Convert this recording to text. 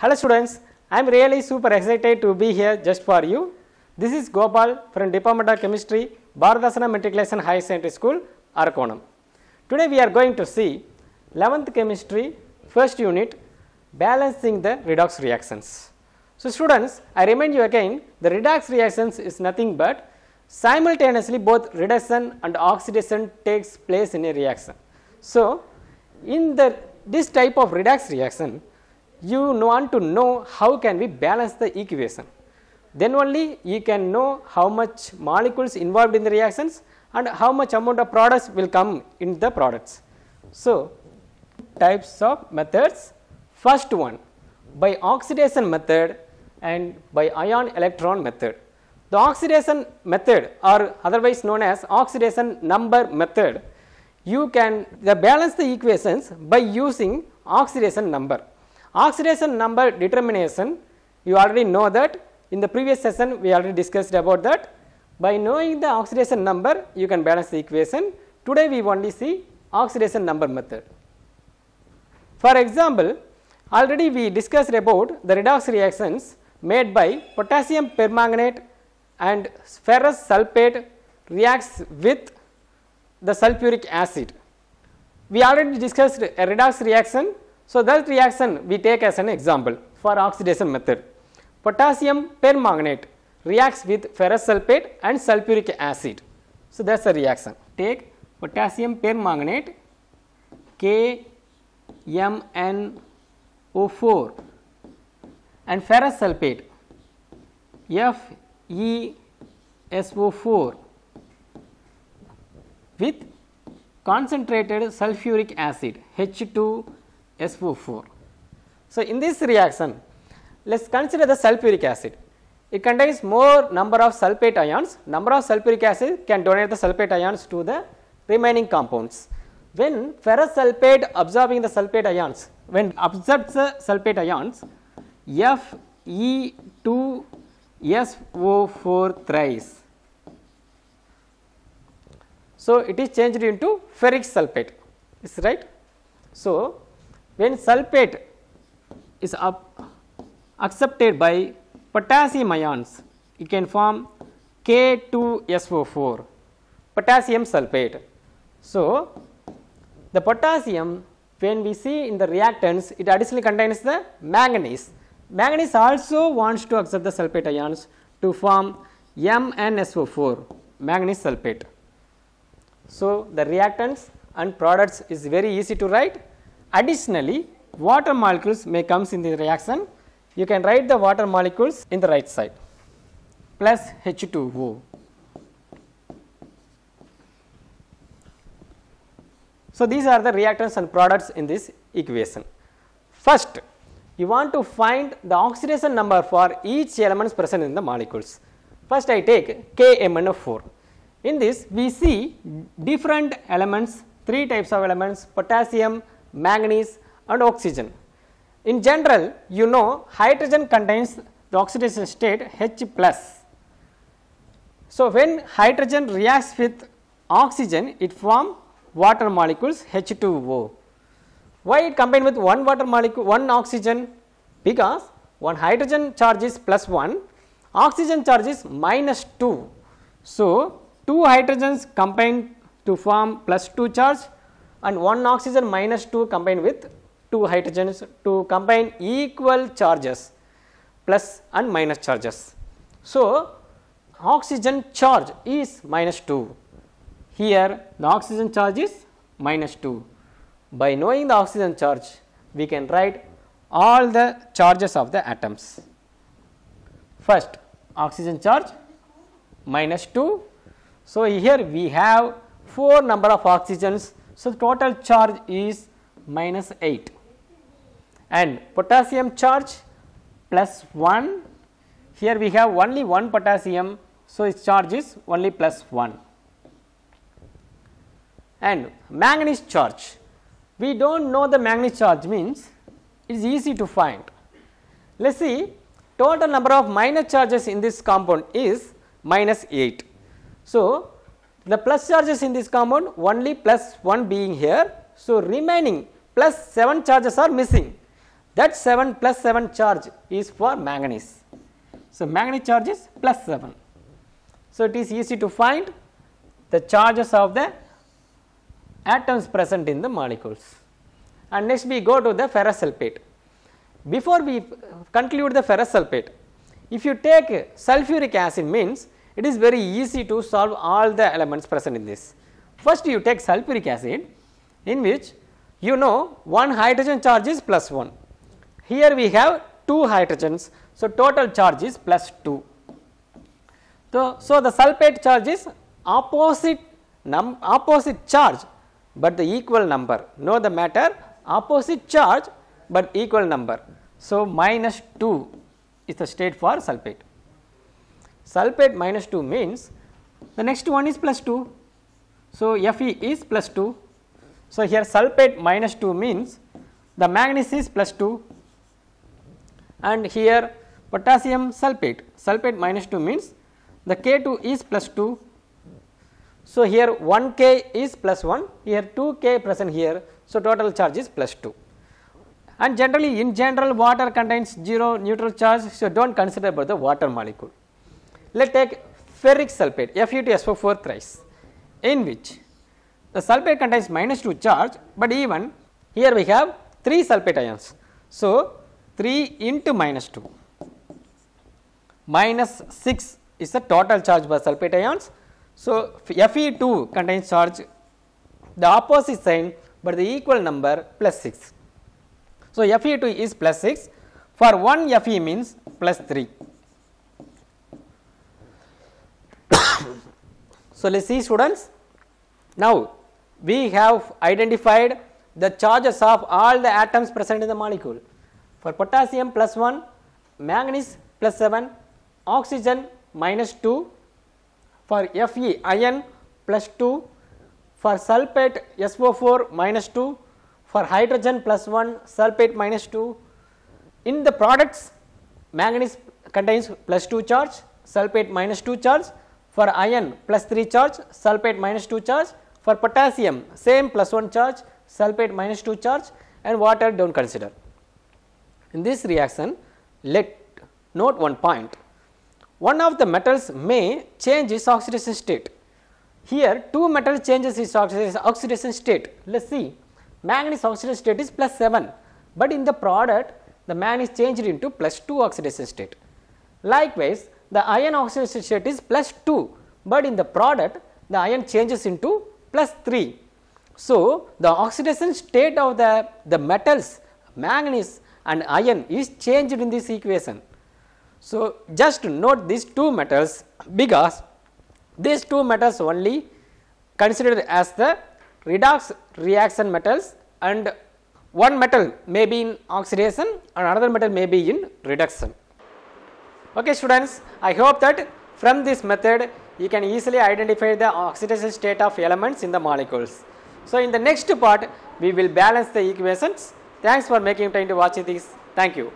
Hello students, I am really super excited to be here just for you. This is Gopal from Department of Chemistry, Bharatdasana Matriculation High Secondary School, Arakonam. Today we are going to see 11th Chemistry, first unit, balancing the redox reactions. So students, I remind you again, the redox reactions is nothing but simultaneously both reduction and oxidation takes place in a reaction. So in the this type of redox reaction, you want to know how can we balance the equation. Then only you can know how much molecules involved in the reactions and how much amount of products will come in the products. So, types of methods. First one by oxidation method and by ion electron method. The oxidation method or otherwise known as oxidation number method, you can balance the equations by using oxidation number. Oxidation number determination, you already know that in the previous session we already discussed about that. By knowing the oxidation number you can balance the equation. Today we only see oxidation number method. For example, already we discussed about the redox reactions made by potassium permanganate and ferrous sulfate reacts with the sulfuric acid. We already discussed a redox reaction so, that reaction we take as an example for oxidation method. Potassium permanganate reacts with ferrous sulfate and sulfuric acid. So, that is the reaction. Take potassium permanganate KMnO4 and ferrous sulfate FeSO4 with concentrated sulfuric acid H2 SO4. So, in this reaction, let us consider the sulfuric acid. It contains more number of sulfate ions, number of sulfuric acid can donate the sulfate ions to the remaining compounds. When ferrous sulfate absorbing the sulfate ions, when absorbs the sulfate ions, Fe2SO4 thrice. So, it is changed into ferric sulfate, is right. So, when sulphate is accepted by potassium ions, it can form K2SO4, potassium sulphate. So, the potassium when we see in the reactants, it additionally contains the manganese. Manganese also wants to accept the sulphate ions to form MnSO4, manganese sulphate. So, the reactants and products is very easy to write. Additionally, water molecules may comes in the reaction. You can write the water molecules in the right side plus H2O. So, these are the reactants and products in this equation. First, you want to find the oxidation number for each elements present in the molecules. First, I take KMnO4. In this, we see different elements, three types of elements, potassium, manganese and oxygen. In general, you know hydrogen contains the oxidation state H plus. So, when hydrogen reacts with oxygen, it forms water molecules H2O. Why it combine with one water molecule, one oxygen? Because one hydrogen charge is plus 1, oxygen charge is minus 2. So, two hydrogens combine to form plus 2 charge and one oxygen minus 2 combined with two hydrogens to combine equal charges plus and minus charges. So, oxygen charge is minus 2. Here the oxygen charge is minus 2. By knowing the oxygen charge, we can write all the charges of the atoms. First, oxygen charge minus 2. So, here we have 4 number of oxygens so, the total charge is minus 8 and potassium charge plus 1 here we have only one potassium. So, its charge is only plus 1 and manganese charge we do not know the manganese charge means it is easy to find. Let us see total number of minor charges in this compound is minus 8. So, the plus charges in this compound only plus 1 being here. So, remaining plus 7 charges are missing that 7 plus 7 charge is for manganese. So, manganese charge is plus 7. So, it is easy to find the charges of the atoms present in the molecules. And next we go to the ferrous sulfate. Before we conclude the ferrous sulfate, if you take sulfuric acid means it is very easy to solve all the elements present in this. First you take sulfuric acid in which you know one hydrogen charge is plus 1. Here we have two hydrogens, so total charge is plus 2. So, so the sulfate charge is opposite num opposite charge, but the equal number. Know the matter opposite charge, but equal number. So minus 2 is the state for sulfate sulphate minus 2 means the next one is plus 2. So, Fe is plus 2. So, here sulphate minus 2 means the magnesium is plus 2 and here potassium sulphate, sulphate minus 2 means the K2 is plus 2. So, here 1 K is plus 1, here 2 K present here. So, total charge is plus 2 and generally in general water contains 0 neutral charge. So, do not consider about the water molecule. Let us take ferric sulfate FeTSO4 thrice in which the sulfate contains minus 2 charge, but even here we have 3 sulfate ions. So, 3 into minus 2 minus 6 is the total charge by sulfate ions. So, Fe2 contains charge the opposite sign, but the equal number plus 6. So, Fe2 is plus 6 for 1 Fe means plus 3. So, let us see students. Now, we have identified the charges of all the atoms present in the molecule. For potassium plus 1, manganese plus 7, oxygen minus 2, for Fe ion 2, for sulphate SO4 minus 2, for hydrogen plus 1, sulphate minus 2. In the products, manganese contains plus 2 charge, sulphate minus 2 charge for iron plus 3 charge, sulphate minus 2 charge. For potassium same plus 1 charge, sulphate minus 2 charge and water do not consider. In this reaction let note one point. One of the metals may change its oxidation state. Here two metals changes its oxidation state. Let us see manganese oxidation state is plus 7, but in the product the manganese changed into plus 2 oxidation state. Likewise, the iron oxidation state is plus 2, but in the product the iron changes into plus 3. So, the oxidation state of the, the metals manganese and iron is changed in this equation. So, just note these two metals because these two metals only considered as the redox reaction metals and one metal may be in oxidation and another metal may be in reduction. Okay students, I hope that from this method you can easily identify the oxidation state of elements in the molecules. So in the next part we will balance the equations. Thanks for making time to watch this. Thank you.